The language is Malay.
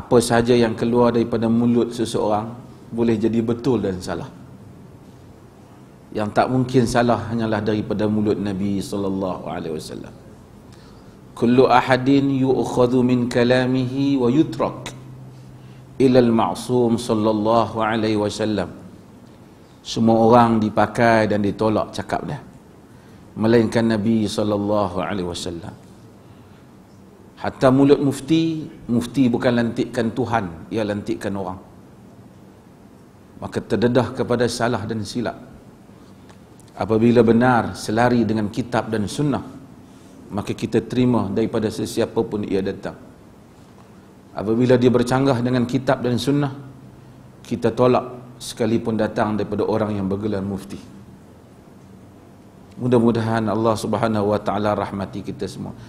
apa sahaja yang keluar daripada mulut seseorang boleh jadi betul dan salah yang tak mungkin salah hanyalah daripada mulut Nabi sallallahu alaihi wasallam kullu ahadin yu'khadhu min kalamihi wa yutrak ila al-ma'sum sallallahu alaihi wasallam semua orang dipakai dan ditolak cakapnya melainkan Nabi sallallahu alaihi wasallam Hatta mulut mufti, mufti bukan lantikkan Tuhan, ia lantikkan orang. Maka terdedah kepada salah dan silap. Apabila benar selari dengan kitab dan sunnah, maka kita terima daripada sesiapa pun ia datang. Apabila dia bercanggah dengan kitab dan sunnah, kita tolak sekalipun datang daripada orang yang bergelar mufti. Mudah-mudahan Allah Subhanahu wa taala rahmati kita semua.